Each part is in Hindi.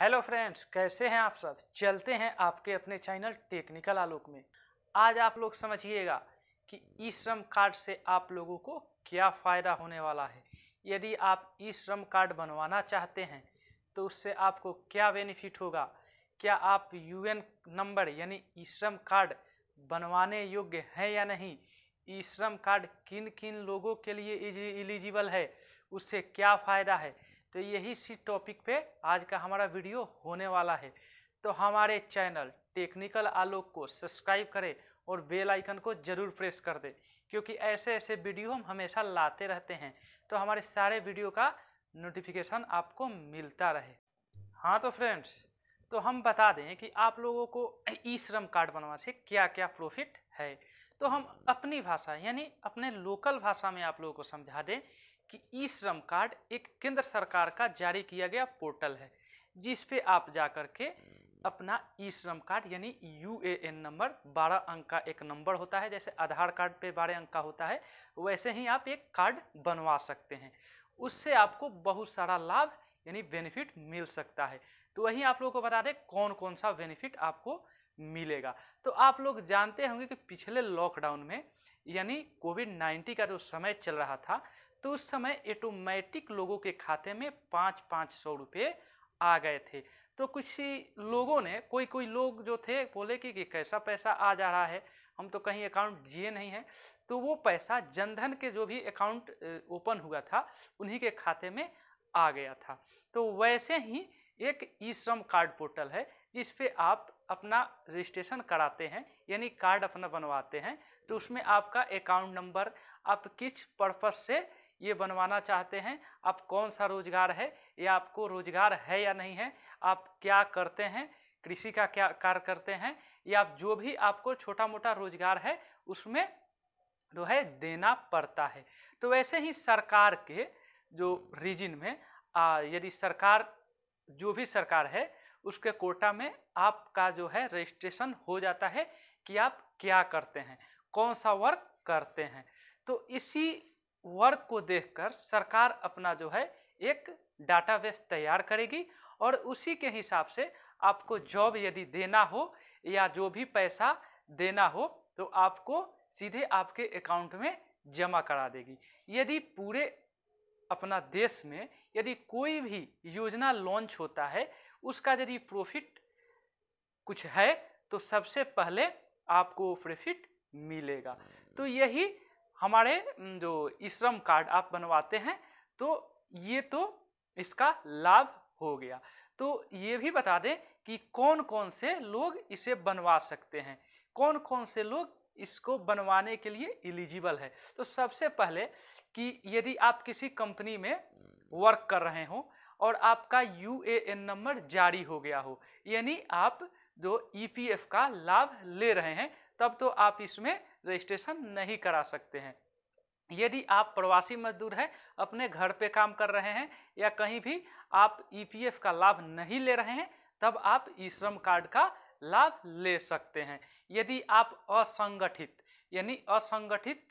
हेलो फ्रेंड्स कैसे हैं आप सब चलते हैं आपके अपने चैनल टेक्निकल आलोक में आज आप लोग समझिएगा कि ई श्रम कार्ड से आप लोगों को क्या फ़ायदा होने वाला है यदि आप ई श्रम कार्ड बनवाना चाहते हैं तो उससे आपको क्या बेनिफिट होगा क्या आप यूएन नंबर यानी ई श्रम कार्ड बनवाने योग्य हैं या नहीं ई श्रम कार्ड किन किन लोगों के लिए इलिजिबल है उससे क्या फ़ायदा है तो यही सी टॉपिक पे आज का हमारा वीडियो होने वाला है तो हमारे चैनल टेक्निकल आलोक को सब्सक्राइब करें और बेल आइकन को ज़रूर प्रेस कर दें क्योंकि ऐसे ऐसे वीडियो हम हमेशा लाते रहते हैं तो हमारे सारे वीडियो का नोटिफिकेशन आपको मिलता रहे हाँ तो फ्रेंड्स तो हम बता दें कि आप लोगों को ई श्रम कार्ड बनवाने से क्या क्या प्रॉफिट है तो हम अपनी भाषा यानी अपने लोकल भाषा में आप लोगों को समझा दें कि ई श्रम कार्ड एक केंद्र सरकार का जारी किया गया पोर्टल है जिस पे आप जा कर के अपना ई श्रम कार्ड यानी यू ए एन नंबर बारह अंक का एक नंबर होता है जैसे आधार कार्ड पे बारह अंक का होता है वैसे ही आप एक कार्ड बनवा सकते हैं उससे आपको बहुत सारा लाभ यानी बेनिफिट मिल सकता है तो वहीं आप लोगों को बता दें कौन कौन सा बेनिफिट आपको मिलेगा तो आप लोग जानते होंगे कि पिछले लॉकडाउन में यानी कोविड नाइन्टीन का जो समय चल रहा था तो उस समय एटोमेटिक लोगों के खाते में पाँच पाँच सौ रुपये आ गए थे तो कुछ लोगों ने कोई कोई लोग जो थे बोले कि, कि कैसा पैसा आ जा रहा है हम तो कहीं अकाउंट जिए नहीं हैं तो वो पैसा जनधन के जो भी अकाउंट ओपन हुआ था उन्हीं के खाते में आ गया था तो वैसे ही एक ई श्रम कार्ड पोर्टल है जिस पे आप अपना रजिस्ट्रेशन कराते हैं यानी कार्ड अपना बनवाते हैं तो उसमें आपका अकाउंट नंबर आप किस पर्पज़ से ये बनवाना चाहते हैं आप कौन सा रोज़गार है या आपको रोज़गार है या नहीं है आप क्या करते हैं कृषि का क्या कार्य करते हैं या आप जो भी आपको छोटा मोटा रोज़गार है उसमें जो है देना पड़ता है तो वैसे ही सरकार के जो रीजन में यदि सरकार जो भी सरकार है उसके कोटा में आपका जो है रजिस्ट्रेशन हो जाता है कि आप क्या करते हैं कौन सा वर्क करते हैं तो इसी वर्क को देखकर सरकार अपना जो है एक डाटाबेस तैयार करेगी और उसी के हिसाब से आपको जॉब यदि देना हो या जो भी पैसा देना हो तो आपको सीधे आपके अकाउंट में जमा करा देगी यदि पूरे अपना देश में यदि कोई भी योजना लॉन्च होता है उसका यदि प्रॉफिट कुछ है तो सबसे पहले आपको प्रॉफिट मिलेगा तो यही हमारे जो ई श्रम कार्ड आप बनवाते हैं तो ये तो इसका लाभ हो गया तो ये भी बता दें कि कौन कौन से लोग इसे बनवा सकते हैं कौन कौन से लोग इसको बनवाने के लिए एलिजिबल है तो सबसे पहले कि यदि आप किसी कंपनी में वर्क कर रहे हो और आपका यू नंबर जारी हो गया हो यानी आप जो ई e का लाभ ले रहे हैं तब तो आप इसमें रजिस्ट्रेशन नहीं करा सकते हैं यदि आप प्रवासी मजदूर हैं अपने घर पे काम कर रहे हैं या कहीं भी आप ई e का लाभ नहीं ले रहे हैं तब आप ई श्रम कार्ड का लाभ ले सकते हैं यदि आप असंगठित यानी असंगठित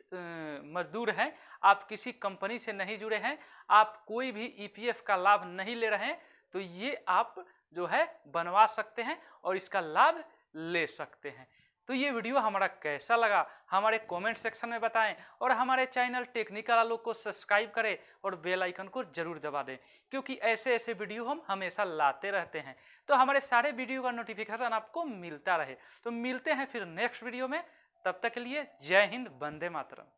मजदूर हैं आप किसी कंपनी से नहीं जुड़े हैं आप कोई भी ईपीएफ e का लाभ नहीं ले रहे हैं तो ये आप जो है बनवा सकते हैं और इसका लाभ ले सकते हैं तो ये वीडियो हमारा कैसा लगा हमारे कमेंट सेक्शन में बताएं और हमारे चैनल टेक्निकल आलोक को सब्सक्राइब करें और बेल आइकन को ज़रूर दबा दें क्योंकि ऐसे ऐसे वीडियो हम हमेशा लाते रहते हैं तो हमारे सारे वीडियो का नोटिफिकेशन आपको मिलता रहे तो मिलते हैं फिर नेक्स्ट वीडियो में तब तक के लिए जय हिंद वंदे मातरम